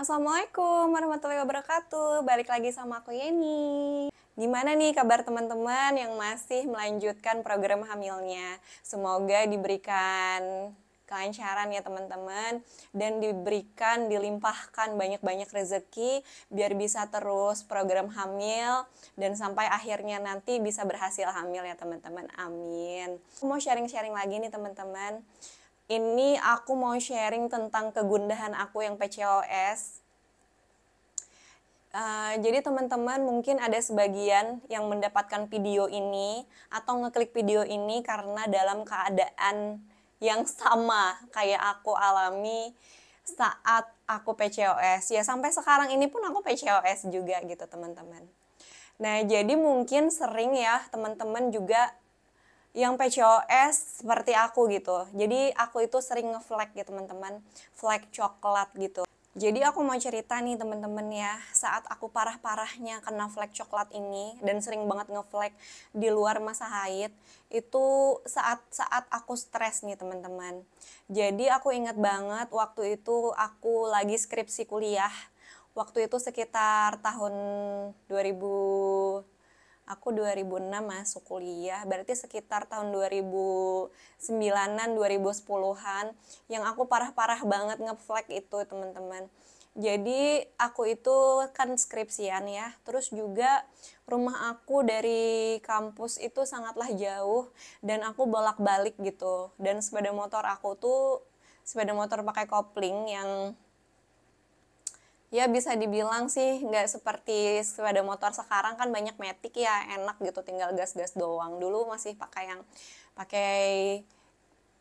Assalamualaikum warahmatullahi wabarakatuh. Balik lagi sama aku Yeni. Gimana nih kabar teman-teman yang masih melanjutkan program hamilnya? Semoga diberikan kelancaran ya teman-teman dan diberikan dilimpahkan banyak-banyak rezeki biar bisa terus program hamil dan sampai akhirnya nanti bisa berhasil hamil ya teman-teman. Amin. Aku mau sharing-sharing lagi nih teman-teman. Ini aku mau sharing tentang kegundahan aku yang PCOS. Uh, eh, jadi teman-teman mungkin ada sebagian yang mendapatkan video ini atau ngeklik video ini karena dalam keadaan yang sama kayak aku alami saat aku PCOS. Ya sampai sekarang ini pun aku PCOS juga gitu teman-teman. Nah, jadi mungkin sering ya teman-teman juga yang PCOS seperti aku gitu. Jadi aku itu sering ngeflag ya teman-teman, flag coklat gitu. Jadi aku mau cerita nih teman-teman ya, saat aku parah-parahnya kena flek coklat ini dan sering banget ngeflek di luar masa haid, itu saat-saat aku stres nih teman-teman. Jadi aku ingat banget waktu itu aku lagi skripsi kuliah. Waktu itu sekitar tahun 2000 aku 2006 masuk kuliah berarti sekitar tahun 2009an 2010an yang aku parah-parah banget ngeflag itu teman-teman jadi aku itu kan skripsian ya terus juga rumah aku dari kampus itu sangatlah jauh dan aku bolak-balik gitu dan sepeda motor aku tuh sepeda motor pakai kopling yang ya bisa dibilang sih nggak seperti sepeda motor sekarang kan banyak metik ya enak gitu tinggal gas-gas doang dulu masih pakai yang pakai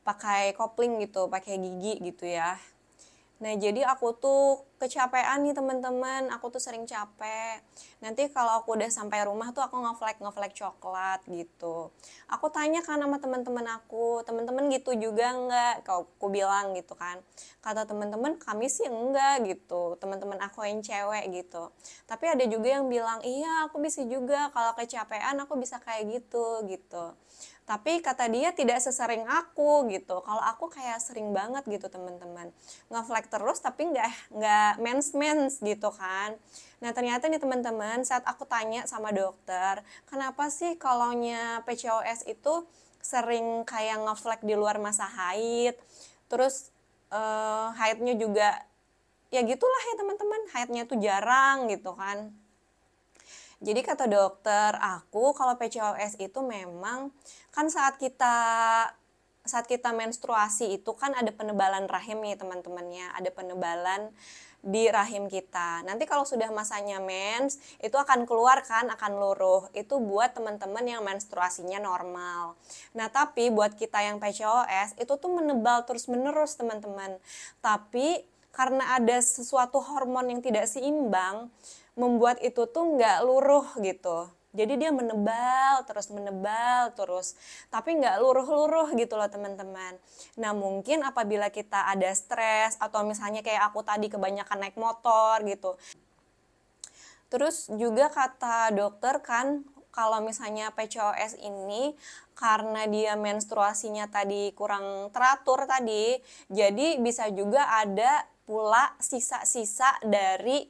pakai kopling gitu pakai gigi gitu ya nah jadi aku tuh kecapean nih teman-teman aku tuh sering capek nanti kalau aku udah sampai rumah tuh aku ngeflek ngeflek coklat gitu aku tanya kan sama teman-teman aku teman-teman gitu juga nggak kalau aku bilang gitu kan kata teman-teman kami sih enggak gitu teman-teman aku yang cewek gitu tapi ada juga yang bilang iya aku bisa juga kalau kecapean aku bisa kayak gitu gitu tapi kata dia tidak sesering aku gitu kalau aku kayak sering banget gitu teman-teman ngeflek terus tapi nggak nggak mens-mens gitu kan. Nah ternyata nih teman-teman saat aku tanya sama dokter, kenapa sih kalaunya PCOS itu sering kayak ngeflek di luar masa haid, terus uh, haidnya juga ya gitulah ya teman-teman, haidnya tuh jarang gitu kan. Jadi kata dokter aku kalau PCOS itu memang kan saat kita saat kita menstruasi itu kan ada penebalan rahim nih teman-temannya, ada penebalan di rahim kita. Nanti kalau sudah masanya mens, itu akan keluar kan, akan luruh. Itu buat teman-teman yang menstruasinya normal. Nah, tapi buat kita yang PCOS, itu tuh menebal terus-menerus, teman-teman. Tapi karena ada sesuatu hormon yang tidak seimbang, membuat itu tuh nggak luruh gitu. Jadi dia menebal, terus menebal, terus. Tapi nggak luruh-luruh gitu loh teman-teman. Nah mungkin apabila kita ada stres, atau misalnya kayak aku tadi kebanyakan naik motor gitu. Terus juga kata dokter kan, kalau misalnya PCOS ini karena dia menstruasinya tadi kurang teratur tadi, jadi bisa juga ada pula sisa-sisa dari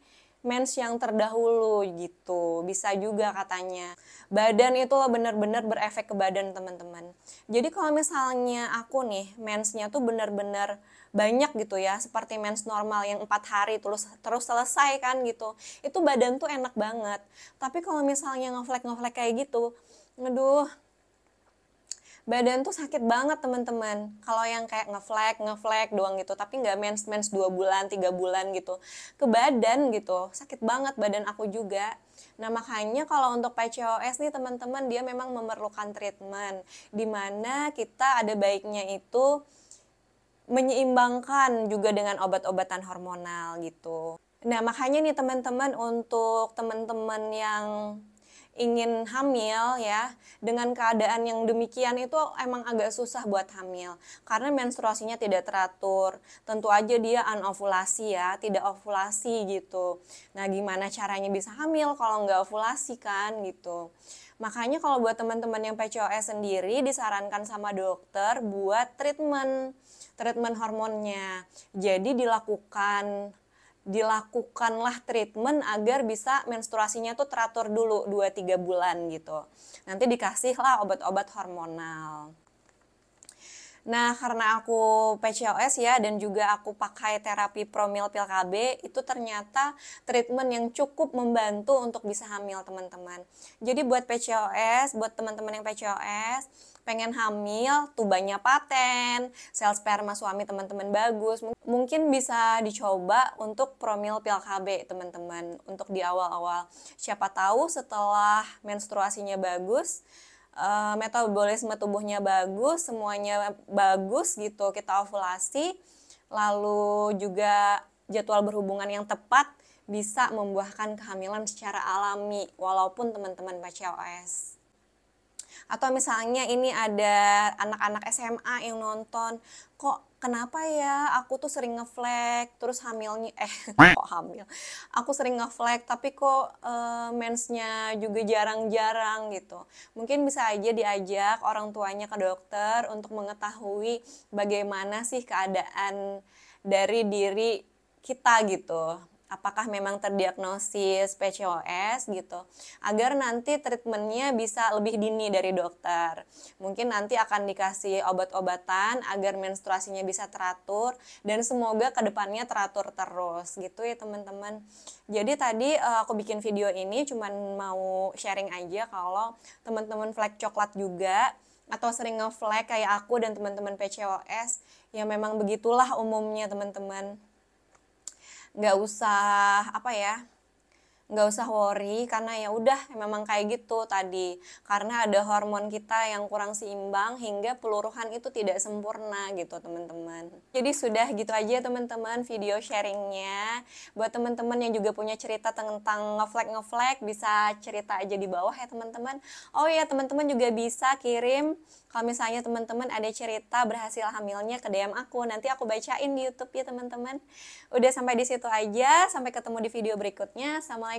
mens yang terdahulu gitu. Bisa juga katanya. Badan itu benar bener-bener berefek ke badan teman-teman. Jadi kalau misalnya aku nih mensnya tuh bener-bener banyak gitu ya. Seperti mens normal yang empat hari terus, terus selesai kan gitu. Itu badan tuh enak banget. Tapi kalau misalnya ngeflek-ngeflek kayak gitu, ngeduh badan tuh sakit banget teman-teman kalau yang kayak ngeflek ngeflek doang gitu tapi nggak mens mens dua bulan tiga bulan gitu ke badan gitu sakit banget badan aku juga nah makanya kalau untuk PCOS nih teman-teman dia memang memerlukan treatment dimana kita ada baiknya itu menyeimbangkan juga dengan obat-obatan hormonal gitu nah makanya nih teman-teman untuk teman-teman yang ingin hamil ya dengan keadaan yang demikian itu emang agak susah buat hamil karena menstruasinya tidak teratur tentu aja dia anovulasi ya tidak ovulasi gitu nah gimana caranya bisa hamil kalau nggak ovulasi kan gitu makanya kalau buat teman-teman yang PCOS sendiri disarankan sama dokter buat treatment treatment hormonnya jadi dilakukan dilakukanlah treatment agar bisa menstruasinya tuh teratur dulu 2-3 bulan gitu. Nanti dikasihlah obat-obat hormonal. Nah, karena aku PCOS ya dan juga aku pakai terapi promil pil KB, itu ternyata treatment yang cukup membantu untuk bisa hamil, teman-teman. Jadi buat PCOS, buat teman-teman yang PCOS, pengen hamil, tubanya paten, sel sperma suami teman-teman bagus, mungkin bisa dicoba untuk promil pil KB teman-teman untuk di awal-awal. Siapa tahu setelah menstruasinya bagus, eh, metabolisme tubuhnya bagus, semuanya bagus gitu, kita ovulasi, lalu juga jadwal berhubungan yang tepat bisa membuahkan kehamilan secara alami walaupun teman-teman os atau misalnya ini ada anak-anak SMA yang nonton kok kenapa ya aku tuh sering ngeflek terus hamilnya eh kok hamil aku sering ngeflek tapi kok uh, mensnya juga jarang-jarang gitu mungkin bisa aja diajak orang tuanya ke dokter untuk mengetahui bagaimana sih keadaan dari diri kita gitu apakah memang terdiagnosis PCOS gitu agar nanti treatmentnya bisa lebih dini dari dokter mungkin nanti akan dikasih obat-obatan agar menstruasinya bisa teratur dan semoga kedepannya teratur terus gitu ya teman-teman jadi tadi eh, aku bikin video ini cuman mau sharing aja kalau teman-teman flek coklat juga atau sering nge-flag kayak aku dan teman-teman PCOS ya memang begitulah umumnya teman-teman nggak usah apa ya nggak usah worry karena ya udah memang kayak gitu tadi karena ada hormon kita yang kurang seimbang hingga peluruhan itu tidak sempurna gitu teman-teman jadi sudah gitu aja teman-teman video sharingnya buat teman-teman yang juga punya cerita tentang ngeflag ngeflag bisa cerita aja di bawah ya teman-teman oh ya teman-teman juga bisa kirim kalau misalnya teman-teman ada cerita berhasil hamilnya ke DM aku nanti aku bacain di YouTube ya teman-teman udah sampai di situ aja sampai ketemu di video berikutnya sama